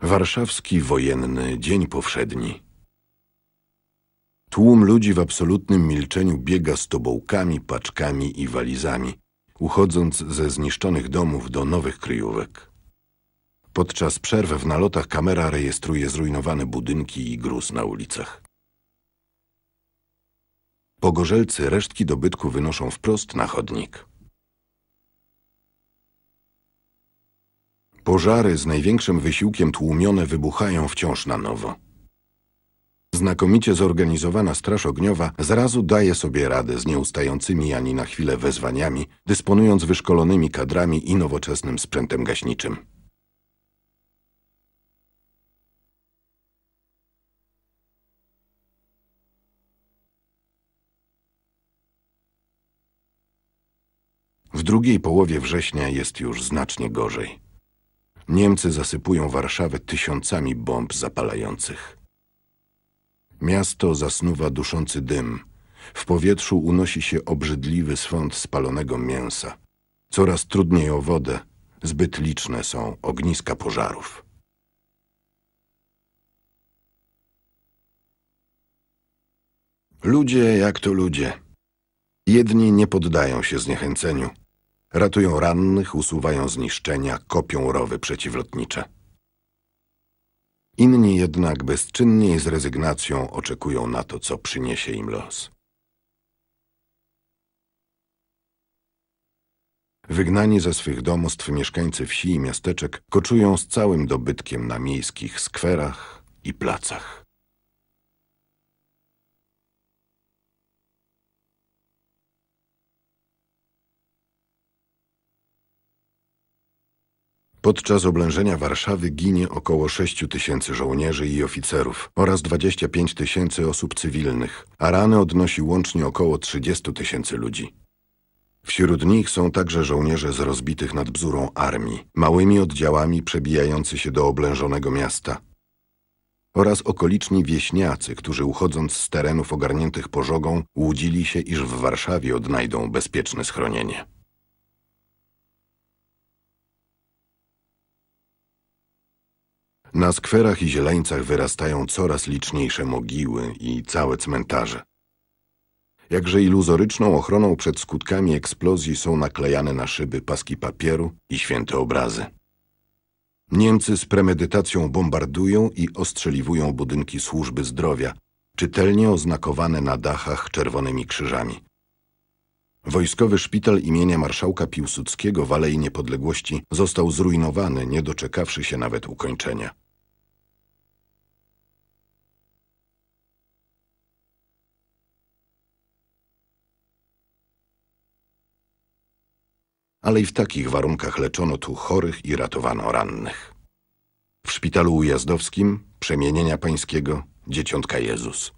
Warszawski wojenny dzień powszedni. Tłum ludzi w absolutnym milczeniu biega z tobołkami, paczkami i walizami, uchodząc ze zniszczonych domów do nowych kryjówek. Podczas przerw w nalotach kamera rejestruje zrujnowane budynki i gruz na ulicach. Pogorzelcy resztki dobytku wynoszą wprost na chodnik. Pożary z największym wysiłkiem tłumione wybuchają wciąż na nowo. Znakomicie zorganizowana Straż Ogniowa zrazu daje sobie radę z nieustającymi ani na chwilę wezwaniami, dysponując wyszkolonymi kadrami i nowoczesnym sprzętem gaśniczym. W drugiej połowie września jest już znacznie gorzej. Niemcy zasypują Warszawę tysiącami bomb zapalających. Miasto zasnuwa duszący dym. W powietrzu unosi się obrzydliwy swąd spalonego mięsa. Coraz trudniej o wodę, zbyt liczne są ogniska pożarów. Ludzie jak to ludzie. Jedni nie poddają się zniechęceniu, Ratują rannych, usuwają zniszczenia, kopią rowy przeciwlotnicze. Inni jednak bezczynnie i z rezygnacją oczekują na to, co przyniesie im los. Wygnani ze swych domostw mieszkańcy wsi i miasteczek koczują z całym dobytkiem na miejskich skwerach i placach. Podczas oblężenia Warszawy ginie około 6 tysięcy żołnierzy i oficerów oraz 25 tysięcy osób cywilnych, a rany odnosi łącznie około 30 tysięcy ludzi. Wśród nich są także żołnierze z rozbitych nad bzurą armii, małymi oddziałami przebijający się do oblężonego miasta oraz okoliczni wieśniacy, którzy uchodząc z terenów ogarniętych pożogą, łudzili się, iż w Warszawie odnajdą bezpieczne schronienie. Na skwerach i zieleńcach wyrastają coraz liczniejsze mogiły i całe cmentarze. Jakże iluzoryczną ochroną przed skutkami eksplozji są naklejane na szyby paski papieru i święte obrazy. Niemcy z premedytacją bombardują i ostrzeliwują budynki służby zdrowia, czytelnie oznakowane na dachach czerwonymi krzyżami. Wojskowy szpital imienia marszałka Piłsudskiego w Alei Niepodległości został zrujnowany, nie doczekawszy się nawet ukończenia. ale i w takich warunkach leczono tu chorych i ratowano rannych. W szpitalu ujazdowskim Przemienienia Pańskiego Dzieciątka Jezus.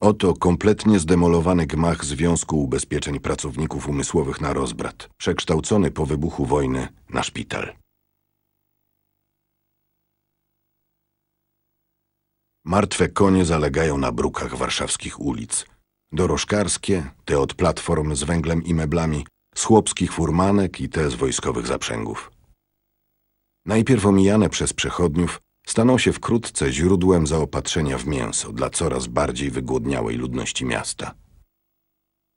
Oto kompletnie zdemolowany gmach Związku Ubezpieczeń Pracowników Umysłowych na rozbrat, przekształcony po wybuchu wojny na szpital. Martwe konie zalegają na brukach warszawskich ulic – dorożkarskie, te od platform z węglem i meblami, z chłopskich furmanek i te z wojskowych zaprzęgów. Najpierw omijane przez przechodniów, staną się wkrótce źródłem zaopatrzenia w mięso dla coraz bardziej wygłodniałej ludności miasta.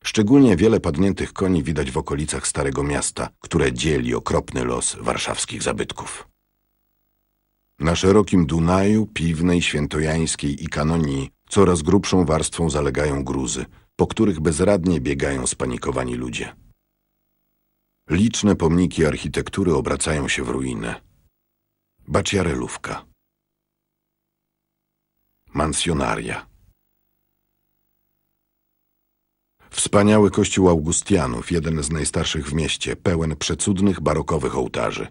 Szczególnie wiele padniętych koni widać w okolicach Starego Miasta, które dzieli okropny los warszawskich zabytków. Na szerokim Dunaju, Piwnej, Świętojańskiej i Kanonii Coraz grubszą warstwą zalegają gruzy, po których bezradnie biegają spanikowani ludzie. Liczne pomniki architektury obracają się w ruinę. Baciarelówka. Mansjonaria. Wspaniały kościół Augustianów, jeden z najstarszych w mieście, pełen przecudnych barokowych ołtarzy.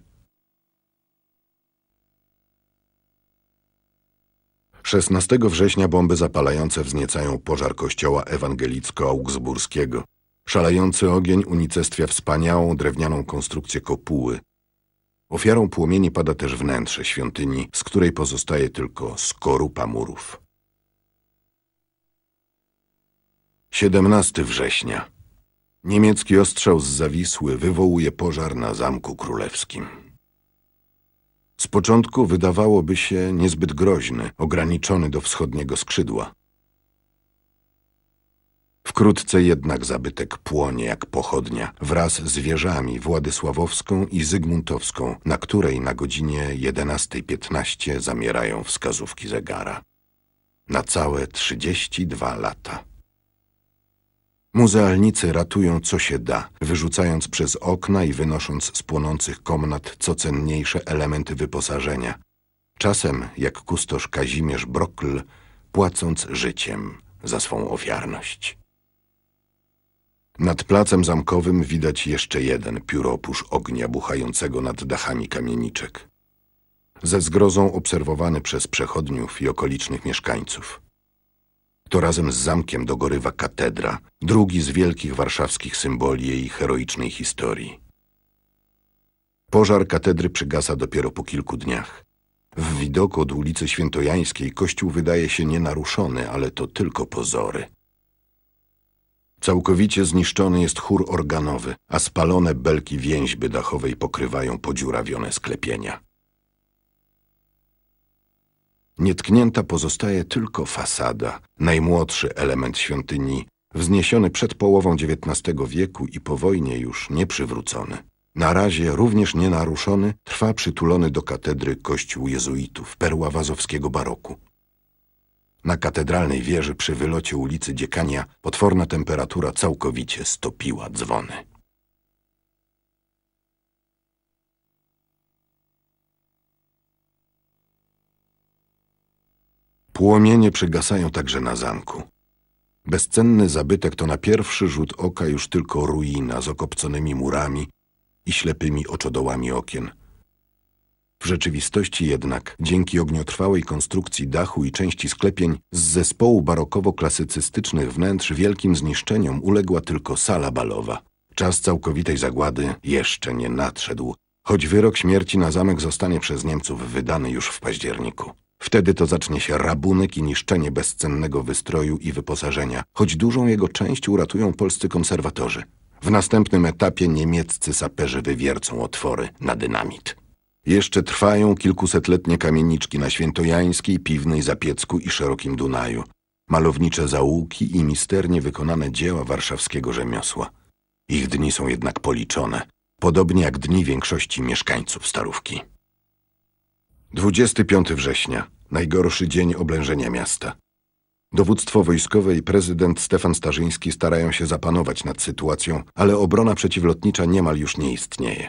16 września bomby zapalające wzniecają pożar kościoła ewangelicko-augsburskiego. Szalejący ogień unicestwia wspaniałą drewnianą konstrukcję kopuły. Ofiarą płomieni pada też wnętrze świątyni, z której pozostaje tylko skorupa murów. 17 września. Niemiecki ostrzał z Zawisły wywołuje pożar na Zamku Królewskim. Z początku wydawałoby się niezbyt groźny, ograniczony do wschodniego skrzydła. Wkrótce jednak zabytek płonie jak pochodnia wraz z wieżami Władysławowską i Zygmuntowską, na której na godzinie 11.15 zamierają wskazówki zegara. Na całe 32 lata. Muzealnicy ratują co się da, wyrzucając przez okna i wynosząc z płonących komnat co cenniejsze elementy wyposażenia. Czasem, jak kustosz Kazimierz Brokl, płacąc życiem za swą ofiarność. Nad placem zamkowym widać jeszcze jeden pióropusz ognia buchającego nad dachami kamieniczek. Ze zgrozą obserwowany przez przechodniów i okolicznych mieszkańców – to razem z zamkiem dogorywa katedra, drugi z wielkich warszawskich symboli jej heroicznej historii. Pożar katedry przygasa dopiero po kilku dniach. W widoku od ulicy Świętojańskiej kościół wydaje się nienaruszony, ale to tylko pozory. Całkowicie zniszczony jest chór organowy, a spalone belki więźby dachowej pokrywają podziurawione sklepienia. Nietknięta pozostaje tylko fasada, najmłodszy element świątyni, wzniesiony przed połową XIX wieku i po wojnie już nieprzywrócony. Na razie również nienaruszony trwa przytulony do katedry kościół jezuitów, perła wazowskiego baroku. Na katedralnej wieży przy wylocie ulicy Dziekania potworna temperatura całkowicie stopiła dzwony. Płomienie przygasają także na zamku. Bezcenny zabytek to na pierwszy rzut oka już tylko ruina z okopconymi murami i ślepymi oczodołami okien. W rzeczywistości jednak, dzięki ogniotrwałej konstrukcji dachu i części sklepień, z zespołu barokowo-klasycystycznych wnętrz wielkim zniszczeniom uległa tylko sala balowa. Czas całkowitej zagłady jeszcze nie nadszedł, choć wyrok śmierci na zamek zostanie przez Niemców wydany już w październiku. Wtedy to zacznie się rabunek i niszczenie bezcennego wystroju i wyposażenia, choć dużą jego część uratują polscy konserwatorzy. W następnym etapie niemieccy saperzy wywiercą otwory na dynamit. Jeszcze trwają kilkusetletnie kamieniczki na Świętojańskiej, Piwnej, Zapiecku i Szerokim Dunaju. Malownicze zaułki i misternie wykonane dzieła warszawskiego rzemiosła. Ich dni są jednak policzone, podobnie jak dni większości mieszkańców Starówki. 25 września, najgorszy dzień oblężenia miasta. Dowództwo wojskowe i prezydent Stefan Starzyński starają się zapanować nad sytuacją, ale obrona przeciwlotnicza niemal już nie istnieje.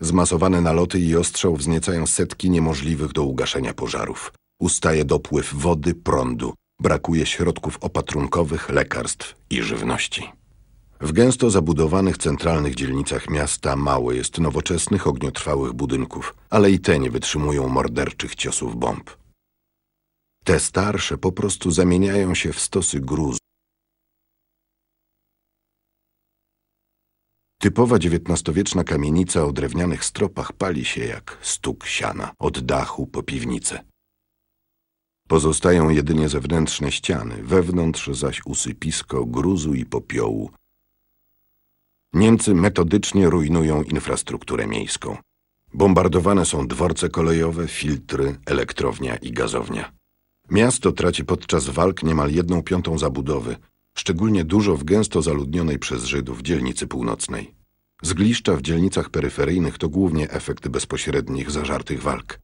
Zmasowane naloty i ostrzał wzniecają setki niemożliwych do ugaszenia pożarów. Ustaje dopływ wody, prądu. Brakuje środków opatrunkowych, lekarstw i żywności. W gęsto zabudowanych centralnych dzielnicach miasta mało jest nowoczesnych, ogniotrwałych budynków, ale i te nie wytrzymują morderczych ciosów bomb. Te starsze po prostu zamieniają się w stosy gruzu. Typowa XIX-wieczna kamienica o drewnianych stropach pali się jak stuk siana, od dachu po piwnicę. Pozostają jedynie zewnętrzne ściany, wewnątrz zaś usypisko gruzu i popiołu, Niemcy metodycznie rujnują infrastrukturę miejską. Bombardowane są dworce kolejowe, filtry, elektrownia i gazownia. Miasto traci podczas walk niemal jedną piątą zabudowy, szczególnie dużo w gęsto zaludnionej przez Żydów dzielnicy północnej. Zgliszcza w dzielnicach peryferyjnych to głównie efekt bezpośrednich zażartych walk.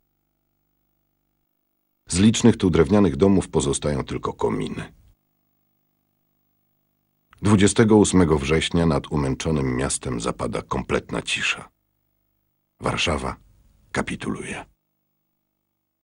Z licznych tu drewnianych domów pozostają tylko kominy. 28 września nad umęczonym miastem zapada kompletna cisza. Warszawa kapituluje.